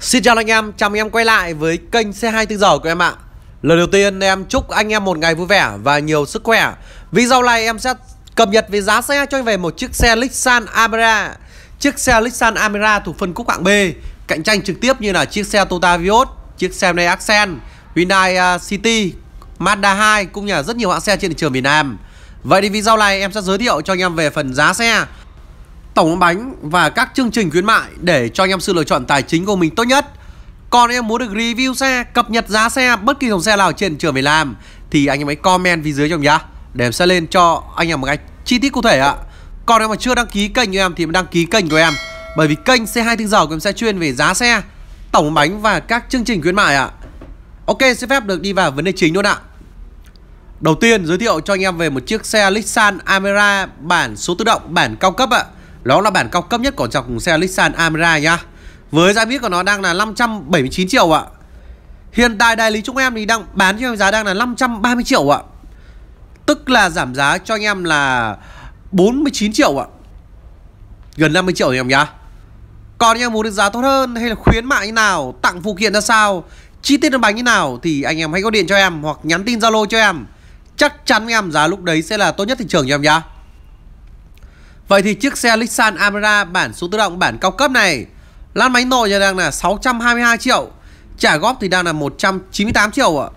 Xin chào anh em, chào mừng em quay lại với kênh C24 giờ của em ạ Lần đầu tiên em chúc anh em một ngày vui vẻ và nhiều sức khỏe Video này em sẽ cập nhật về giá xe cho anh về một chiếc xe Lexan Amira Chiếc xe Lexan Amira thuộc phân khúc hạng B Cạnh tranh trực tiếp như là chiếc xe Toyota Vios, chiếc xe này Accent, Hyundai à, City, Mazda 2 Cũng như là rất nhiều hãng xe trên thị trường Việt Nam Vậy thì video này em sẽ giới thiệu cho anh em về phần giá xe tổng bánh và các chương trình khuyến mại để cho anh em sự lựa chọn tài chính của mình tốt nhất. Còn anh em muốn được review xe, cập nhật giá xe bất kỳ dòng xe nào trên trường Việt làm thì anh em hãy comment phía dưới cho mình nhá. Để em sẽ lên cho anh em một cái chi tiết cụ thể ạ. Còn em mà chưa đăng ký kênh của em thì em đăng ký kênh của em. Bởi vì kênh xe 2 tiếng giờ của em sẽ chuyên về giá xe, tổng bánh và các chương trình khuyến mại ạ. Ok, xin phép được đi vào vấn đề chính luôn ạ. Đầu tiên giới thiệu cho anh em về một chiếc xe Nissan Amera bản số tự động bản cao cấp ạ. À đó là bản cao cấp nhất của dòng xe Nissan Amira nhá Với giá viết của nó đang là 579 triệu ạ Hiện tại đại lý chúng em thì đang bán cho em giá đang là 530 triệu ạ Tức là giảm giá cho anh em là 49 triệu ạ Gần 50 triệu anh em nhá Còn anh em muốn được giá tốt hơn hay là khuyến mại như nào Tặng phụ kiện ra sao Chi tiết đơn bánh như nào Thì anh em hãy gọi điện cho em hoặc nhắn tin Zalo cho em Chắc chắn anh em giá lúc đấy sẽ là tốt nhất thị trường cho em nhá Vậy thì chiếc xe Nissan Amara bản số tự động bản cao cấp này Lan máy nội đang là 622 triệu Trả góp thì đang là 198 triệu ạ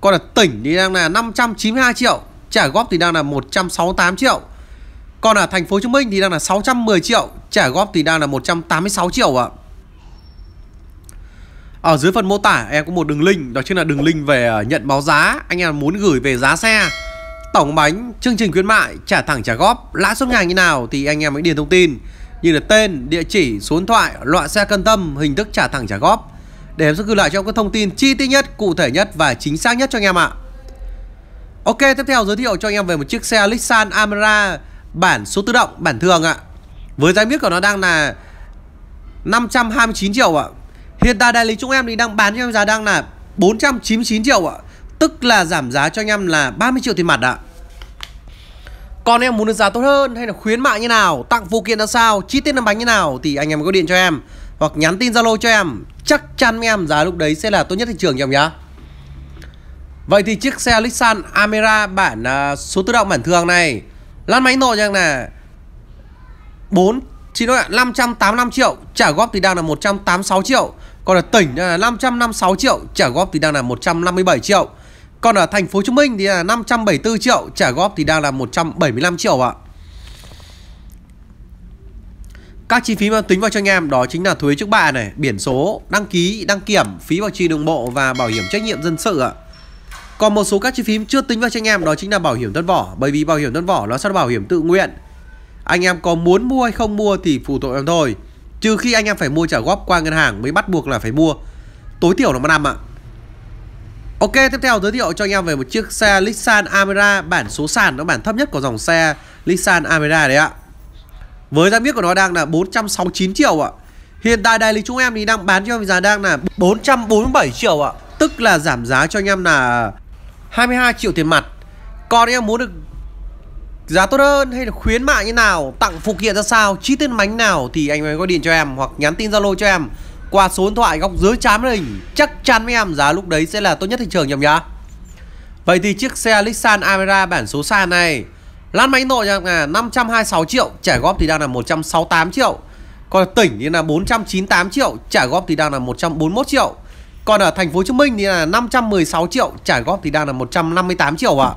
Còn ở tỉnh thì đang là 592 triệu Trả góp thì đang là 168 triệu Còn ở thành phố Hồ Chí Minh thì đang là 610 triệu Trả góp thì đang là 186 triệu ạ ở dưới phần mô tả em có một đường link đó chính là đường link về ờ, nhận báo giá anh em muốn gửi về giá xe tổng bánh chương trình khuyến mại trả thẳng trả góp lãi suất ngày như nào thì anh em hãy điền thông tin như là tên địa chỉ số điện thoại loại xe cân tâm hình thức trả thẳng trả góp để em sẽ gửi lại cho các thông tin chi tiết nhất cụ thể nhất và chính xác nhất cho anh em ạ ok tiếp theo giới thiệu cho anh em về một chiếc xe Nissan Amara bản số tự động bản thường ạ với giá miết của nó đang là 529 triệu ạ hiện tại đại lý chúng em thì đang bán cho em giá đang là 499 triệu ạ Tức là giảm giá cho anh em là 30 triệu tiền mặt ạ Còn em muốn được giá tốt hơn hay là khuyến mại như nào Tặng phụ kiện ra sao Chi tiết làm bánh như nào Thì anh em có điện cho em Hoặc nhắn tin Zalo cho em Chắc chắn em giá lúc đấy sẽ là tốt nhất thị trường cho em nhá Vậy thì chiếc xe Lexan Amera bản uh, số tự động bản thường này Lăn máy nội rằng là 4 chỉ nói là 585 triệu trả góp thì đang là 186 triệu còn là tỉnh là 556 triệu trả góp thì đang là 157 triệu còn ở thành phố Hồ Chí Minh thì là 574 triệu, trả góp thì đang là 175 triệu ạ. Các chi phí mà tính vào cho anh em đó chính là thuế trước bạ này, biển số, đăng ký, đăng kiểm, phí bảo trì đường bộ và bảo hiểm trách nhiệm dân sự ạ. Còn một số các chi phí chưa tính vào cho anh em đó chính là bảo hiểm thân vỏ, bởi vì bảo hiểm thân vỏ nó sẽ là bảo hiểm tự nguyện. Anh em có muốn mua hay không mua thì phụ thuộc em thôi. Trừ khi anh em phải mua trả góp qua ngân hàng mới bắt buộc là phải mua. Tối thiểu là một năm ạ. Ok, tiếp theo giới thiệu cho anh em về một chiếc xe Nissan Amira bản số sàn nó bản thấp nhất của dòng xe Nissan Amira đấy ạ. Với giá miết của nó đang là 469 triệu ạ. Hiện tại đại lý chúng em thì đang bán cho em giá đang là 447 triệu ạ. Tức là giảm giá cho anh em là 22 triệu tiền mặt. Còn em muốn được giá tốt hơn hay là khuyến mại như nào, tặng phụ kiện ra sao, chi tiết bánh nào thì anh mới gọi điện cho em hoặc nhắn tin Zalo cho em qua số điện thoại góc dưới trái màn hình chắc chắn với em giá lúc đấy sẽ là tốt nhất thị trường nhầm nhá vậy thì chiếc xe Nissan Almera bản số sàn này lăn máy nội là 526 triệu trả góp thì đang là 168 triệu còn tỉnh thì là 498 triệu trả góp thì đang là 141 triệu còn ở thành phố Hồ Chí Minh thì là 516 triệu trả góp thì đang là 158 triệu ạ à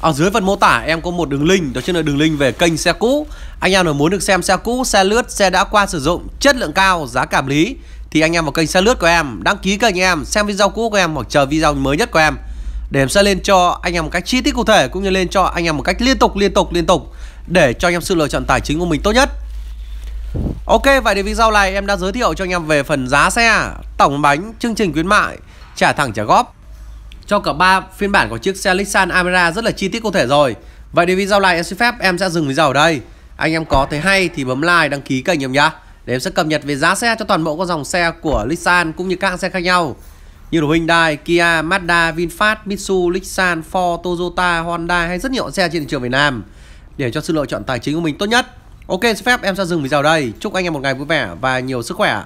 ở dưới phần mô tả em có một đường link đó chính là đường link về kênh xe cũ anh em nào muốn được xem xe cũ xe lướt xe đã qua sử dụng chất lượng cao giá cảm lý thì anh em vào kênh xe lướt của em đăng ký kênh em xem video cũ của em hoặc chờ video mới nhất của em để em sẽ lên cho anh em một cách chi tiết cụ thể cũng như lên cho anh em một cách liên tục liên tục liên tục để cho anh em sự lựa chọn tài chính của mình tốt nhất Ok vậy thì video này em đã giới thiệu cho anh em về phần giá xe tổng bánh chương trình khuyến mại trả thẳng trả góp cho cả ba phiên bản của chiếc xe Nissan Amera rất là chi tiết cụ thể rồi. Vậy thì video này em xin phép em sẽ dừng video ở đây. Anh em có thấy hay thì bấm like đăng ký kênh em nhá. Để em sẽ cập nhật về giá xe cho toàn bộ các dòng xe của Nissan cũng như các hãng xe khác nhau như là Hyundai, Kia, Mazda, VinFast, Mitsubishi, Nissan, Ford, Toyota, Honda hay rất nhiều xe trên thị trường Việt Nam để cho sự lựa chọn tài chính của mình tốt nhất. Ok, xin phép em sẽ dừng video đây. Chúc anh em một ngày vui vẻ và nhiều sức khỏe.